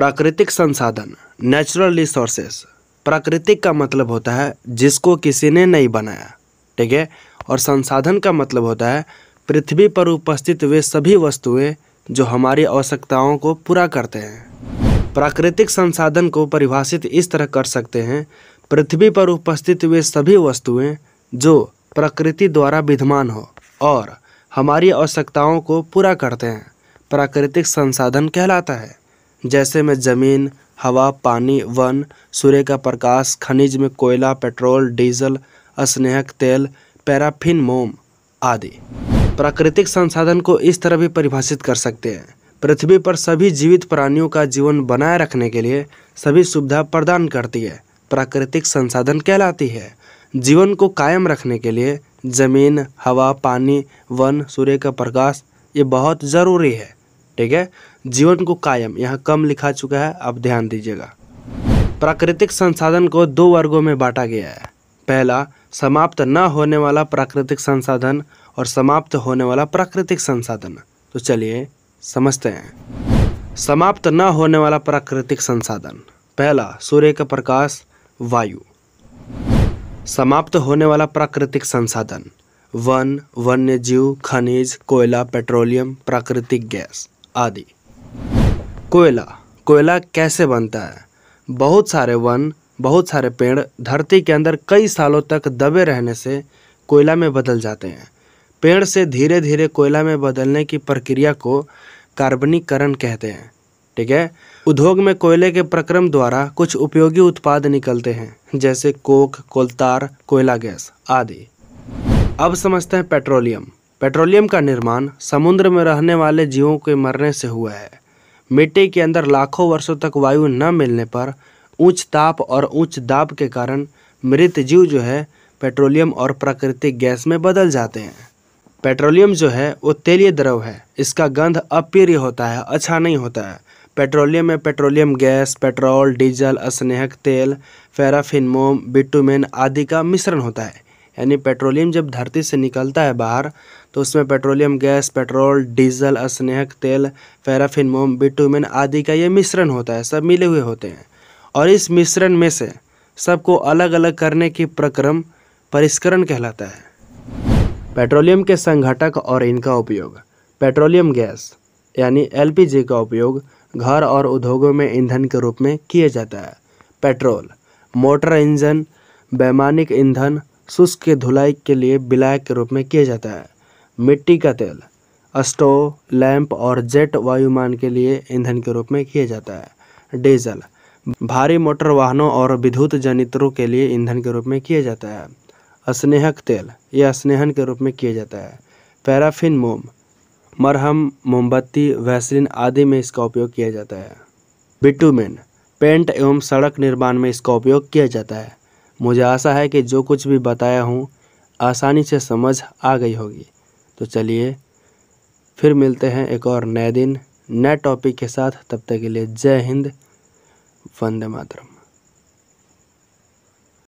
प्राकृतिक संसाधन natural resources प्राकृतिक का मतलब होता है जिसको किसी ने नहीं बनाया ठीक है और संसाधन का मतलब होता है पृथ्वी पर उपस्थित वे सभी वस्तुएं जो हमारी आवश्यकताओं को पूरा करते हैं प्राकृतिक संसाधन को परिभाषित इस तरह कर सकते हैं पृथ्वी पर उपस्थित वे सभी वस्तुएं जो प्रकृति द्वारा विद्यमान हो और हमारी आवश्यकताओं को पूरा करते हैं प्राकृतिक संसाधन कहलाता है जैसे में जमीन हवा पानी वन सूर्य का प्रकाश खनिज में कोयला पेट्रोल डीजल स्नेहक तेल पैराफिन मोम आदि प्राकृतिक संसाधन को इस तरह भी परिभाषित कर सकते हैं पृथ्वी पर सभी जीवित प्राणियों का जीवन बनाए रखने के लिए सभी सुविधा प्रदान करती है प्राकृतिक संसाधन कहलाती है जीवन को कायम रखने के लिए जमीन हवा पानी वन सूर्य का प्रकाश ये बहुत ज़रूरी है ठीक है जीवन को कायम यहाँ कम लिखा चुका है आप ध्यान दीजिएगा प्राकृतिक संसाधन को दो वर्गों में बांटा गया है पहला समाप्त न होने वाला प्राकृतिक संसाधन और समाप्त होने वाला प्राकृतिक संसाधन तो चलिए समझते हैं समाप्त न होने वाला प्राकृतिक संसाधन पहला सूर्य का प्रकाश वायु समाप्त होने वाला प्राकृतिक संसाधन वन वन्य जीव खनिज कोयला पेट्रोलियम प्राकृतिक गैस आदि कोयला कोयला कैसे बनता है बहुत सारे वन बहुत सारे पेड़ धरती के अंदर कई सालों तक दबे रहने से कोयला में बदल जाते हैं पेड़ से धीरे धीरे कोयला में बदलने की प्रक्रिया को कार्बनीकरण कहते हैं ठीक है उद्योग में कोयले के प्रक्रम द्वारा कुछ उपयोगी उत्पाद निकलते हैं जैसे कोक कोलतार कोयला गैस आदि अब समझते हैं पेट्रोलियम पेट्रोलियम का निर्माण समुद्र में रहने वाले जीवों के मरने से हुआ है मिट्टी के अंदर लाखों वर्षों तक वायु न मिलने पर उच्च ताप और उच्च दाब के कारण मृत जीव जो है पेट्रोलियम और प्राकृतिक गैस में बदल जाते हैं पेट्रोलियम जो है वो तेलीय द्रव है इसका गंध अप्रिय होता है अच्छा नहीं होता है पेट्रोलियम में पेट्रोलियम गैस पेट्रोल डीजल स्नेहक तेल फेराफिनमोम मोम बिटुमेन आदि का मिश्रण होता है यानी पेट्रोलियम जब धरती से निकलता है बाहर तो उसमें पेट्रोलियम गैस पेट्रोल डीजल स्नेहक तेल पैराफिन मोम बिटूमिन आदि का ये मिश्रण होता है सब मिले हुए होते हैं और इस मिश्रण में से सबको अलग अलग करने की प्रक्रम परिष्करण कहलाता है पेट्रोलियम के संघटक और इनका उपयोग पेट्रोलियम गैस यानी एल का उपयोग घर और उद्योगों में ईंधन के रूप में किया जाता है पेट्रोल मोटर इंजन वैमानिक ईंधन शुष्क के धुलाई के लिए विलायक के रूप में किया जाता है मिट्टी का तेल स्टोव लैंप और जेट वायुमान के लिए ईंधन के रूप में किया जाता है डीजल भारी मोटर वाहनों और विद्युत जनित्रों के लिए ईंधन के रूप में किया जाता है स्नेहक तेल यह स्नेहन के रूप में किया जाता है पैराफिन मोम मरहम मोमबत्ती वैसलिन आदि में इसका उपयोग किया जाता है बिटूमिन पेंट एवं सड़क निर्माण में इसका उपयोग किया जाता है मुझे आशा है कि जो कुछ भी बताया हूँ आसानी से समझ आ गई होगी तो चलिए फिर मिलते हैं एक और नए दिन नए टॉपिक के साथ तब तक के लिए जय हिंद वंदे मातरम